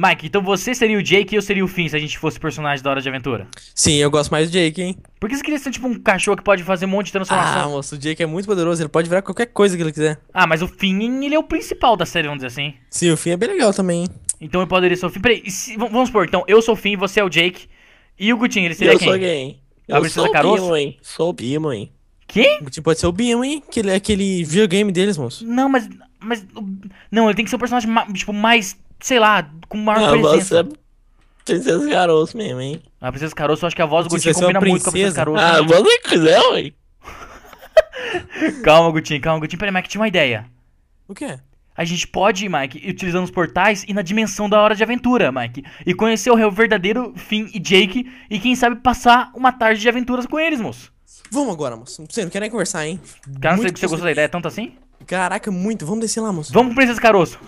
Mike, então você seria o Jake e eu seria o Finn se a gente fosse personagem da Hora de Aventura? Sim, eu gosto mais do Jake, hein? Por que você queria ser tipo um cachorro que pode fazer um monte de transformação? Ah, moço, o Jake é muito poderoso, ele pode virar qualquer coisa que ele quiser. Ah, mas o Finn, ele é o principal da série, vamos dizer assim. Sim, o Finn é bem legal também, hein? Então eu poderia ser o Finn. Peraí, se, vamos supor, então eu sou o Finn, você é o Jake. E o Gutinho, ele seria eu quem? Sou quem? Eu sou Caroço? o Bimo, hein? Sou o Bimo, hein? Que? O tipo, Gutinho pode ser o Bimo, hein? Que ele é aquele videogame deles, moço. Não, mas... mas não, ele tem que ser um personagem, tipo, mais sei lá, com maior A presença. é Princesa Caroço mesmo, hein? A ah, Princesa Caroço, acho que a voz do Gutinho é combina muito com a Princesa Caroço. Ah, né? voz você quiser, ué. calma, Gutinho, calma, Gutinho. Peraí, Mike, é tinha uma ideia. O quê? A gente pode, Mike, utilizando os portais, ir na dimensão da hora de aventura, Mike. E conhecer o verdadeiro Finn e Jake. E quem sabe passar uma tarde de aventuras com eles, moço. Vamos agora, moço. Não sei, não quero nem conversar, hein? Cara, não sei que você gostou da ideia é tanto assim? Caraca, muito. Vamos descer lá, moço. Vamos com Princesa Caroço.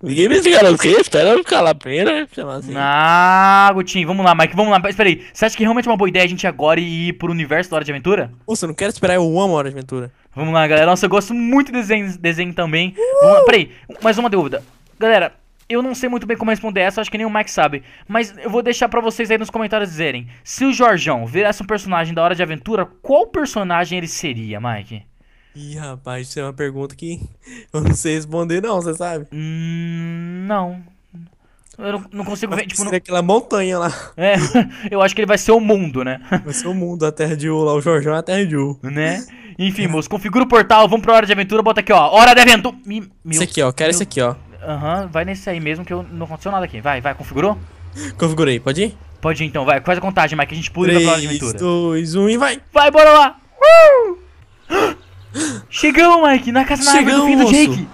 Ninguém me enganou, que espera eu ficar lá primeiro, sei lá assim. Ah, Gutinho, vamos lá, Mike, vamos lá. Espera aí, você acha que realmente é uma boa ideia a gente agora ir pro universo da Hora de Aventura? Nossa, eu não quero esperar, eu amo a Hora de Aventura. Vamos lá, galera. Nossa, eu gosto muito de desenho, desenho também. Uh! Vamos peraí, mais uma dúvida. Galera, eu não sei muito bem como responder essa, acho que nem o Mike sabe. Mas eu vou deixar para vocês aí nos comentários dizerem. Se o Jorjão virasse um personagem da Hora de Aventura, qual personagem ele seria, Mike? Ih, rapaz, isso é uma pergunta que eu não sei responder, não, você sabe? Hum, não. Eu não, não consigo ver. Tipo, não... aquela montanha lá. É, eu acho que ele vai ser o mundo, né? Vai ser o mundo, a terra de U lá, o Jorjão é a terra de U. Né? Enfim, moço, configura o portal, vamos pra Hora de Aventura, bota aqui, ó. Hora de Aventura. Isso aqui, ó, quero meu... esse aqui, ó. Aham, uhum, vai nesse aí mesmo que eu não aconteceu nada aqui. Vai, vai, configurou? Configurei, pode ir? Pode ir então, vai. Faz a contagem, Mike, que a gente pula 3, pra Hora de Aventura. 2, 1 e vai. Vai, bora lá. Chegamos, Mike, na casa na Chegamos, do fim do Jake. Moço.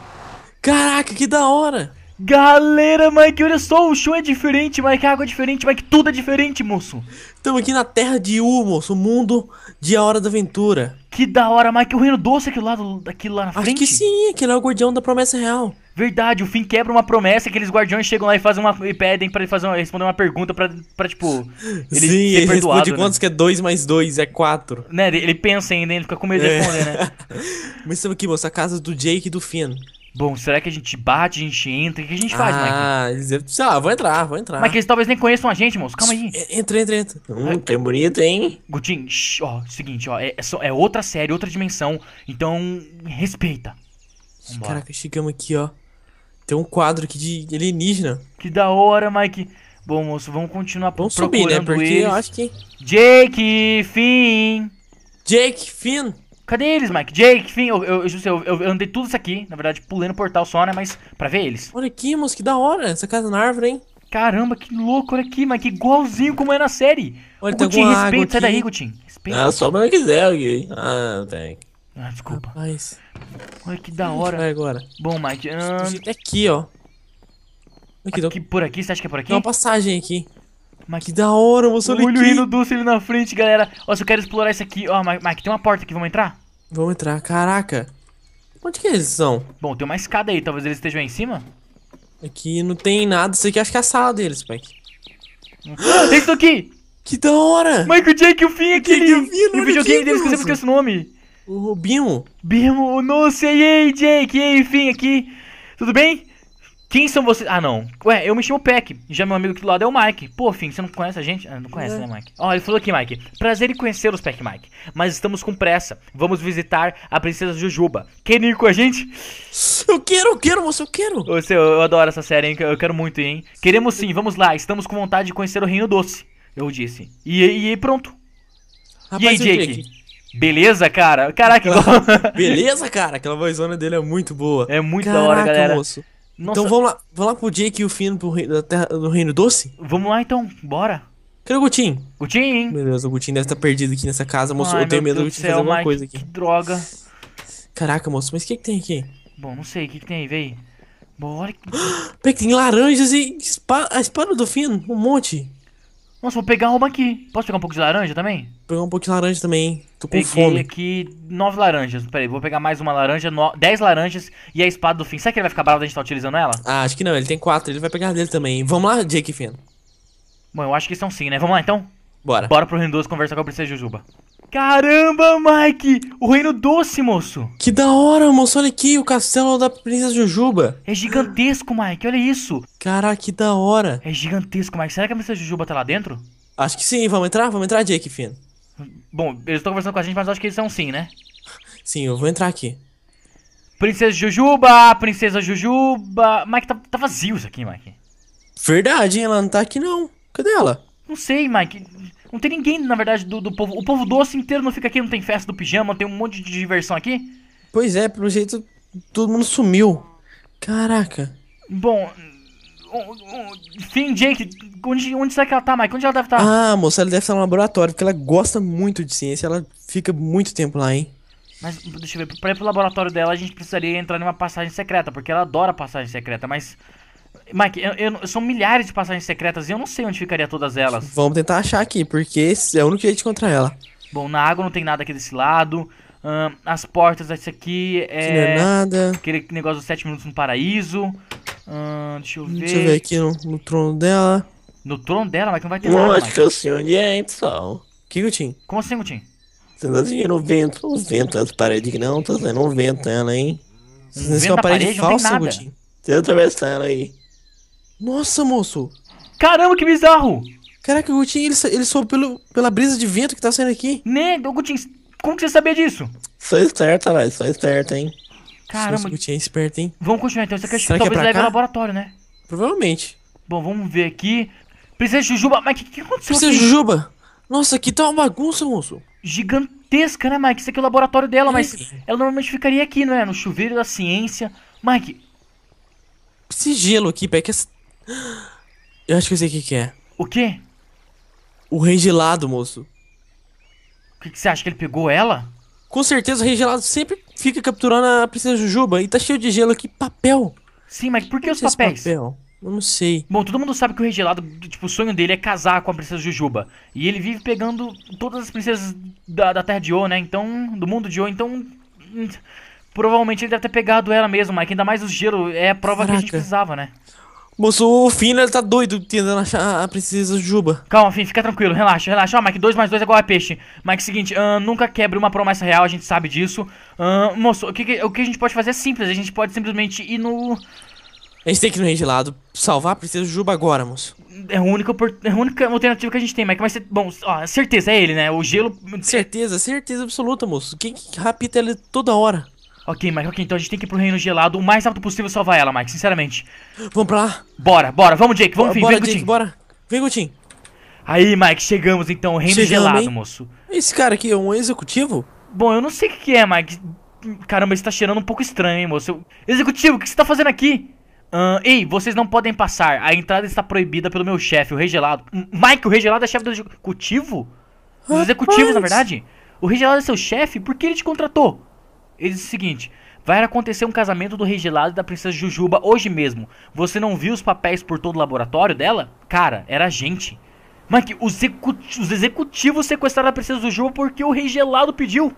Caraca, que da hora. Galera, Mike, olha só, o show é diferente, Mike, a água é diferente, Mike, tudo é diferente, moço. Estamos aqui na terra de U, moço, o mundo de A Hora da Aventura. Que da hora, Mike, o reino doce é aquilo lá, do, lá na frente. Acho que sim, aquele é o guardião da promessa real. Verdade, o Finn quebra uma promessa que eles guardiões chegam lá e fazem uma e pedem para ele fazer uma, responder uma pergunta para tipo ele Sim, ele perdoado, responde né? quantos que é 2 mais 2 é 4. Né, ele pensa ainda, ele fica com medo de é. responder, é. né? Mas estamos aqui, moça, a casa do Jake e do Finn. Bom, será que a gente bate, a gente entra? O que a gente faz, ah, Mike? Ah, sei lá, vou entrar, vou entrar. que eles talvez nem conheçam a gente, moço. Calma aí. Entra, entra, entra. Hum, que bonito, hein? Gutinho, ó, seguinte, ó. É, é, é outra série, outra dimensão. Então, respeita. Vambora. Caraca, chegamos aqui, ó. Tem um quadro aqui de alienígena. Que da hora, Mike. Bom, moço, vamos continuar vamos procurando subir, né? Porque eles. eu acho que... Jake, Finn... Jake, Finn... Cadê eles, Mike? Jake, Finn... Eu, eu, eu, eu, andei tudo isso aqui, na verdade, pulei no portal só, né? Mas pra ver eles. Olha aqui, moço, que da hora. Essa casa na árvore, hein? Caramba, que louco, olha aqui, Mike. Igualzinho como é na série. Olha, Gutin, respeita. Sai daí, Gutin. Respeita. Ah, só pra que quiser, alguém. Ah, tem. Ah, desculpa. Rapaz... Olha que da hora. Vai agora. Bom, Mike. É aqui, ó. Aqui, aqui, Por aqui? Você acha que é por aqui? Tem uma passagem aqui. Mike, que da hora, moço. Olha o hino doce ali na frente, galera. Ó, se eu quero explorar isso aqui. Ó, Mike, tem uma porta aqui. Vamos entrar? Vamos entrar. Caraca. Onde que eles são? Bom, tem uma escada aí. Talvez eles estejam aí em cima. Aqui não tem nada. Isso aqui acho que é a sala deles, Mike. Ah, eles estão aqui! Que da hora! Mike, o Jake e o Finn aqui! Jake e o Finn, é o videogame deles, que eu sempre o nome. O Bimo. Bimo, nossa, e aí, Jake? E aí, enfim, aqui. Tudo bem? Quem são vocês? Ah, não. Ué, eu me chamo Peck. Já meu amigo aqui do lado é o Mike. Pô, Fim, você não conhece a gente? Ah, não conhece, é. né, Mike? Ó, oh, ele falou aqui, Mike. Prazer em conhecê-los, Peck Mike. Mas estamos com pressa. Vamos visitar a princesa Jujuba. Querem ir com a gente? Eu quero, eu quero, moço, eu quero. Você, eu adoro essa série, hein? Eu quero muito, hein? Queremos sim, vamos lá. Estamos com vontade de conhecer o Reino Doce. Eu disse. E, aí, pronto. Rapaz, e aí, Jake? Beleza, cara? Caraca, igual... Beleza, cara? Aquela vozona dele é muito boa. É muito Caraca, da hora, galera. Moço. Então vamos lá, vamos lá pro Jake e o Finn pro rei, da terra, do Reino Doce? Vamos lá então, bora. Cadê o Gutin? Gutin! Meu Deus, o Gutin deve estar tá perdido aqui nessa casa, moço. Ai, eu tenho medo do Gutin fazer alguma Mike, coisa aqui. Que droga. Caraca, moço, mas o que, que tem aqui? Bom, não sei, o que, que tem aí, véi? Bora. Peraí, tem laranjas e espada, a espada do Finn, um monte. Nossa, vou pegar uma aqui. Posso pegar um pouco de laranja também? pegar um pouco de laranja também. Tô com Peguei fome. aqui nove laranjas. Peraí, vou pegar mais uma laranja, no... dez laranjas e a espada do fim. Será que ele vai ficar bravo da gente tá utilizando ela? Ah, acho que não. Ele tem quatro. Ele vai pegar dele também. Vamos lá, Jake Finn. Bom, eu acho que são sim, né? Vamos lá então? Bora. Bora pro Reino conversar com a princesa Jujuba. Caramba, Mike! O reino doce, moço! Que da hora, moço! Olha aqui, o castelo da princesa Jujuba! É gigantesco, Mike! Olha isso! Caraca, que da hora! É gigantesco, Mike! Será que a princesa Jujuba tá lá dentro? Acho que sim, vamos entrar? Vamos entrar, Jake, filho? Bom, eles estão conversando com a gente, mas acho que eles são sim, né? Sim, eu vou entrar aqui. Princesa Jujuba! Princesa Jujuba! Mike, tá, tá vazio isso aqui, Mike. Verdade, hein? Ela não tá aqui não. Cadê ela? Não sei, Mike. Não tem ninguém, na verdade, do, do povo. O povo doce inteiro não fica aqui, não tem festa do pijama, tem um monte de diversão aqui. Pois é, pelo jeito todo mundo sumiu. Caraca. Bom. Finn Jake, onde, onde será que ela tá, Mike? Onde ela deve estar? Tá? Ah, moça, ela deve estar no laboratório, porque ela gosta muito de ciência, ela fica muito tempo lá, hein? Mas deixa eu ver, pra ir pro laboratório dela a gente precisaria entrar numa passagem secreta, porque ela adora passagem secreta, mas Mike, eu, eu, são milhares de passagens secretas e eu não sei onde ficaria todas elas. Vamos tentar achar aqui, porque esse é o único jeito de encontrar ela. Bom, na água não tem nada aqui desse lado. as portas desse aqui é. Não é nada. Aquele negócio dos 7 minutos no paraíso. deixa eu ver. Deixa eu ver aqui no, no trono dela. No trono dela, mas não vai ter Lógico nada. Lógico, é senhor, onde é, pessoal? Que gutin? Como assim, gutin? Você tá sentindo o vento, o vento das paredes aqui não, tá saindo o vento nela, hein? Um Você vento na parede, parede falsa, gutin. Você atravessar ela aí. Nossa, moço! Caramba, que bizarro! Caraca, o Gutinho, ele, ele soube pelo, pela brisa de vento que tá saindo aqui. Né, Gutinho, como que você sabia disso? Sou esperta, velho, sou esperta, hein? Caramba. O Gutinho é esperto, hein? Vamos continuar então, essa questão talvez que é leve ao laboratório, né? Provavelmente. Bom, vamos ver aqui. Princesa Jujuba, mas o que, que aconteceu Princesa aqui? Jujuba! Nossa, aqui tá uma bagunça, moço. Gigantesca, né, Mike? Isso aqui é o laboratório dela, mas ela normalmente ficaria aqui, não é? No chuveiro da ciência. Mike. Esse gelo aqui, pé, que essa eu acho que eu sei o que, que é. O quê? O rei gelado, moço. O que, que você acha que ele pegou ela? Com certeza o rei gelado sempre fica capturando a princesa Jujuba e tá cheio de gelo aqui, papel. Sim, mas por que os é papéis? Papel? Eu não sei. Bom, todo mundo sabe que o rei gelado, tipo, o sonho dele é casar com a princesa Jujuba. E ele vive pegando todas as princesas da, da terra de O, né? Então, do mundo de O, então. Hum, provavelmente ele deve ter pegado ela mesmo, mas Ainda mais o gelo é a prova Caraca. que a gente precisava, né? Moço, o Fina ele tá doido tentando achar a princesa Juba. Calma, Fino, fica tranquilo, relaxa, relaxa. Ó, Mike, 2 mais 2 é igual a peixe. Mike, é seguinte, uh, nunca quebre uma promessa real, a gente sabe disso. Uh, moço, o que, o que a gente pode fazer é simples, a gente pode simplesmente ir no... A gente tem que ir no rei de lado, salvar a princesa Juba agora, moço. É a única, é a única alternativa que a gente tem, Mike, mas... bom, ó, certeza, é ele, né? O gelo... Certeza, certeza absoluta, moço. Quem que rapita ele toda hora? Ok, Mike, ok, então a gente tem que ir pro reino gelado o mais rápido possível salvar ela, Mike, sinceramente. Vamos pra lá? Bora, bora, vamos, Jake, vamos, fim, bora, vem, Jake, bora. Vem, Gutinho. Aí, Mike, chegamos então, reino chegamos, gelado, hein? moço. Esse cara aqui é um executivo? Bom, eu não sei o que, é, Mike. Caramba, isso tá cheirando um pouco estranho, hein, moço. Eu... Executivo, o que você tá fazendo aqui? Uh, ei, vocês não podem passar. A entrada está proibida pelo meu chefe, o Rei Gelado. Mike, o Rei Gelado é chefe do executivo? Dos executivos, na verdade? O Rei Gelado é seu chefe? Por que ele te contratou? Ele disse o seguinte: Vai acontecer um casamento do Rei Gelado e da Princesa Jujuba hoje mesmo. Você não viu os papéis por todo o laboratório dela? Cara, era a gente. Mike, os, execut os executivos sequestraram a Princesa Jujuba porque o Rei Gelado pediu.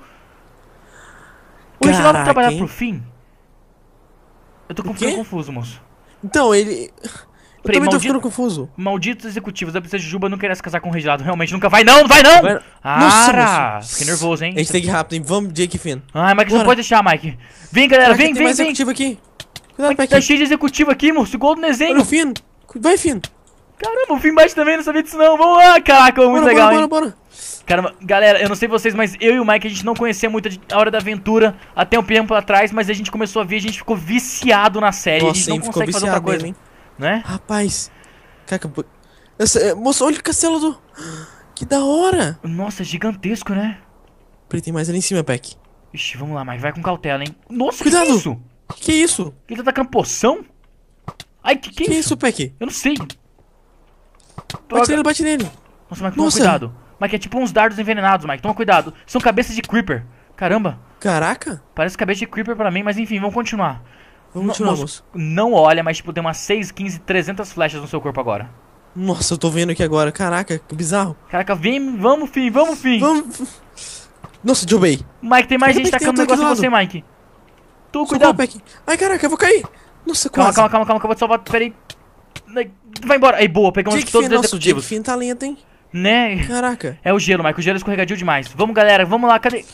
O Rei Gelado trabalhava hein? pro fim? Eu tô confuso, moço. Então, ele. Eu também tô ficando confuso. Malditos executivos a princesa de Juba não queria se casar com o rei gelado. Realmente nunca vai não, não vai não! Nossa, Ara, fiquei nervoso, hein? A gente tem que ir rápido, hein? Vamos, Jake Finn. ai Mike, não pode deixar, Mike. Vem, galera, Caraca, vem, vem, mais executivo aqui. Cuidado, Mike, tá cheio de executivo aqui, moço. Gol do desenho. Olha o Finn. Vai, Finn. Caramba, o Finn bate também, não sabia disso não. Vamos lá, caraca, muito bora, legal, bora, hein? Bora, bora. Caramba, galera, eu não sei vocês, mas eu e o Mike, a gente não conhecia muito a Hora da Aventura até um tempo atrás, mas a gente começou a ver, a gente ficou viciado na série. Nossa, a gente não consegue fazer outra coisa. Mesmo, hein? né? Rapaz, caca, essa, é, moço, olha o castelo do. Que da hora! Nossa, é gigantesco, né? Peraí, tem mais ali em cima, Peck. Ixi, vamos lá, mas vai com cautela, hein? Nossa, Cuidado. que é isso? Que é isso? Ele tá atacando poção? Ai, que é que, que é isso? isso, Peck? Eu não sei. Droga. Bate nele, bate nele. Nossa, Mike, Nossa. toma cuidado. Mike, é tipo uns dardos envenenados, Mike. Toma cuidado. São cabeças de Creeper. Caramba. Caraca. Parece cabeça de Creeper pra mim, mas enfim, vamos continuar. Continuamos. Não, não olha, mas tipo, tem umas 6, 15, 300 flechas no seu corpo agora. Nossa, eu tô vendo aqui agora. Caraca, que bizarro. Caraca, vem, vamos, fim, vamos, fim. Vamos. Nossa, derrubei. Mike, tem mais Como gente é tá tacando negócio em você, Mike. Tu, cuidado. Socorro, Ai, caraca, eu vou cair. Nossa, calma, quase. Calma, calma, calma, que eu vou te salvar. Peraí. Vai embora. Aí, boa, pegamos Jake todos os executivos. Nossa, o Finn tá lento, hein? Né? Caraca. É o gelo, Mike. O gelo escorregadio demais. Vamos, galera. Vamos lá. Cadê?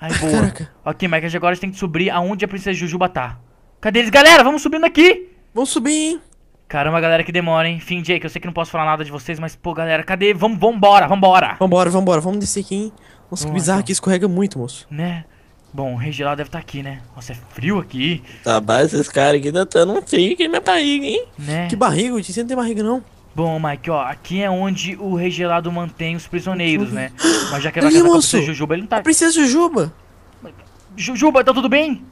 Ai, boa. Caraca. Ok, Mike. Agora a gente tem que subir. aonde a é princesa Jujuba tá. Cadê eles? Galera, vamos subindo aqui. Vamos subir, hein? Caramba, galera, que demora, hein? Fim, Jake, eu sei que não posso falar nada de vocês, mas, pô, galera, cadê? Vamos, vambora, vambora. Vambora, vambora, vamos descer aqui, hein? Nossa, que bizarro então. aqui, escorrega muito, moço. Né? Bom, o regelado deve estar tá aqui, né? Nossa, é frio aqui. Tá base, esses caras aqui tá dando um frio aqui na barriga, hein? Né? Que barriga, Uti? Você não tem barriga, não? Bom, Mike, ó, aqui é onde o regelado mantém os prisioneiros, uhum. né? Mas já que tá ele vai a Jujuba, ele não tá... A é princesa Jujuba? Jujuba, tá tudo bem?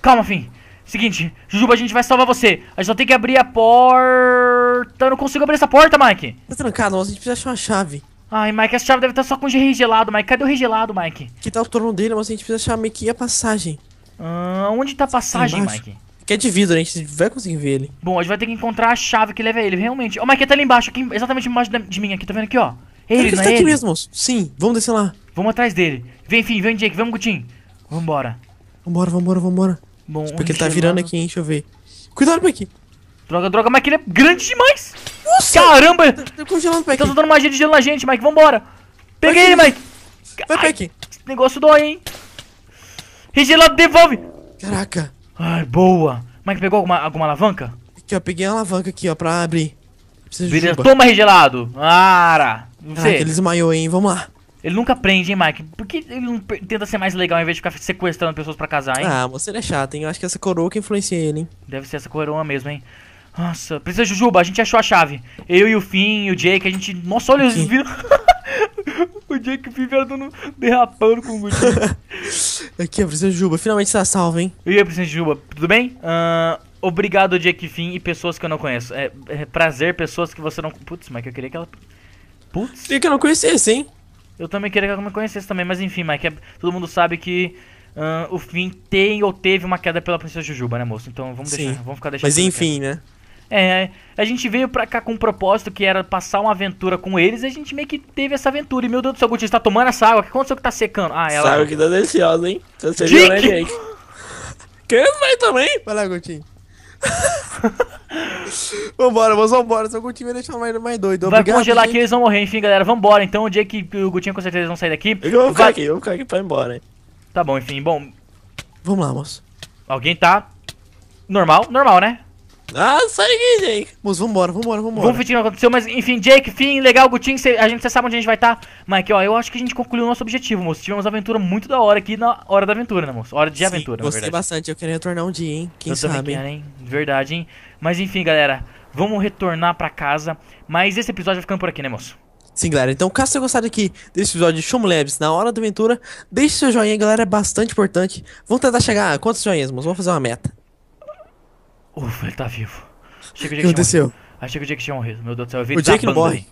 Calma, Fim. Seguinte, Jujuba, a gente vai salvar você. A gente só tem que abrir a porta. Eu não consigo abrir essa porta, Mike. Tá trancado, a gente precisa achar uma chave. Ai, Mike, essa chave deve estar só com o rei gelado, Mike. Cadê o rei gelado, Mike? Que tá o torno dele, mas a gente precisa achar meio que a passagem. Ah, onde tá a passagem, Mike? Que é de vidro, a gente vai conseguir ver ele. Bom, a gente vai ter que encontrar a chave que leva ele, realmente. Ó, oh, Mike, ele tá ali embaixo, aqui, exatamente embaixo de mim aqui, tá vendo aqui, ó. Ele, ele tá é aqui ele? mesmo. Sim, vamos descer lá. Vamos atrás dele. Vem, enfim, vem, Jake, vamos, Gutinho. Vambora. Vambora, vambora, vambora. Bom, porque tipo, ele tá virando né? aqui, hein? Deixa eu ver. Cuidado, Mike. Droga, droga, Mike, ele é grande demais. Nossa! Caramba! Tá, tá congelando, Tá soltando magia de gelo na gente, Mike. Vambora. Peguei ele, Mike. Vai, Ai, Esse negócio dói, hein? Regelado, devolve. Caraca. Ai, boa. Mike, pegou alguma, alguma alavanca? Aqui, ó. Peguei a alavanca aqui, ó, pra abrir. Beleza, toma, regelado. Ara. Você. Caraca, ele desmaiou, hein. Vamos lá. Ele nunca aprende, hein, Mike? Por que ele não tenta ser mais legal em vez de ficar sequestrando pessoas para casar, hein? Ah, você é chato, hein? Eu acho que é essa coroa que influencia ele, hein? Deve ser essa coroa mesmo, hein? Nossa, precisa Jujuba, a gente achou a chave. Eu e o Finn e o Jake, a gente. Nossa, olha, eles viram. o Jake e o Finn vieram derrapando com o Gucci. Aqui, a Princesa Juba, finalmente está salva, hein? E aí, Princesa Juba, tudo bem? Uh, obrigado, Jake Finn e pessoas que eu não conheço. É, é prazer, pessoas que você não. Putz, mas eu queria que ela. Putz. Queria que eu não conhecesse, hein? Eu também queria que ela me conhecesse também, mas enfim, Mike, é, todo mundo sabe que uh, o fim tem ou teve uma queda pela princesa Jujuba, né, moço? Então vamos Sim. deixar, vamos ficar deixando. Mas enfim, né? É, é, a gente veio pra cá com um propósito que era passar uma aventura com eles e a gente meio que teve essa aventura. E meu Deus do céu, Gutinho, você tá tomando essa água? O que aconteceu que tá secando? Ah, ela. Sabe é. que tá deliciosa, hein? Você viu, né, Jake? Quem vai também? Vai lá, Gutinho. Vambora, vamos vambora, só o Gutinho vai deixar mais, mais doido. Vai congelar gente. aqui, eles vão morrer, enfim, galera. Vambora, então o dia que o Gutinho com certeza vão sair daqui. Eu vou ficar vai... aqui, eu vou ficar aqui pra ir embora. Hein? Tá bom, enfim, bom. Vamos lá, moço. Alguém tá. Normal, normal, né? Ah, sai daqui, Jake. Moço, vambora, vambora, vambora. Vamos ver o que aconteceu, mas enfim, Jake, fim, legal, Gutinho, cê, a gente cê sabe onde a gente vai estar. Tá. Mike, ó, eu acho que a gente concluiu o nosso objetivo, moço. Tivemos aventura muito da hora aqui na hora da aventura, né, moço? Hora de Sim, aventura, na verdade. Gostei bastante, eu queria retornar um dia, hein? Quem eu sabe? Quero, hein? Verdade, hein? Mas enfim, galera, vamos retornar para casa. Mas esse episódio vai ficando por aqui, né, moço? Sim, galera. Então, caso tenha gostado aqui desse episódio de Shomo Labs na hora da aventura, deixe seu joinha, galera. É bastante importante. Vamos tentar chegar a quantos joinhas, moço? Vamos fazer uma meta. Ufa, ele tá vivo. Chega, o que aconteceu? Achei que o Jake tinha morrido. Meu Deus do céu, eu vi O Jake não morre.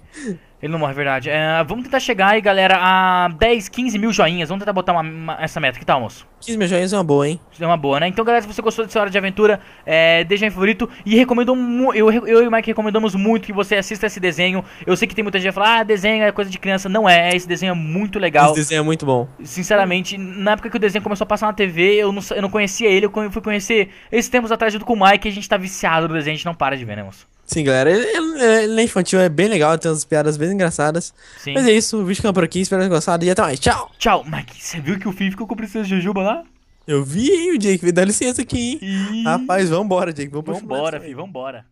Ele não morre, é verdade. vamos tentar chegar aí, galera, a 10, 15 mil joinhas. Vamos tentar botar uma, uma, essa meta. Que tal, moço? 15 mil joinhas é uma boa, hein? É uma boa, né? Então, galera, se você gostou dessa hora de aventura, é, deixa em favorito. E recomendo eu, eu e o Mike recomendamos muito que você assista esse desenho. Eu sei que tem muita gente que fala, ah, desenho é coisa de criança. Não é, esse desenho é muito legal. Esse desenho é muito bom. Sinceramente, na época que o desenho começou a passar na TV, eu não, eu não conhecia ele. Eu fui conhecer esses tempos atrás junto com o Mike. A gente tá viciado no desenho, a gente não para de ver, né, moço? Sim, galera, ele, é infantil, é bem legal, tem umas piadas bem engraçadas. Sim. Mas é isso, o vídeo ficando por aqui, espero que tenham gostado e até mais, tchau! Tchau, Mike, você viu que o Fih ficou com o Princesa Jujuba lá? Eu vi, hein, o Jake, dá licença aqui, hein? E... Rapaz, vambora, Jake, vamos Vambora, Fih, vambora.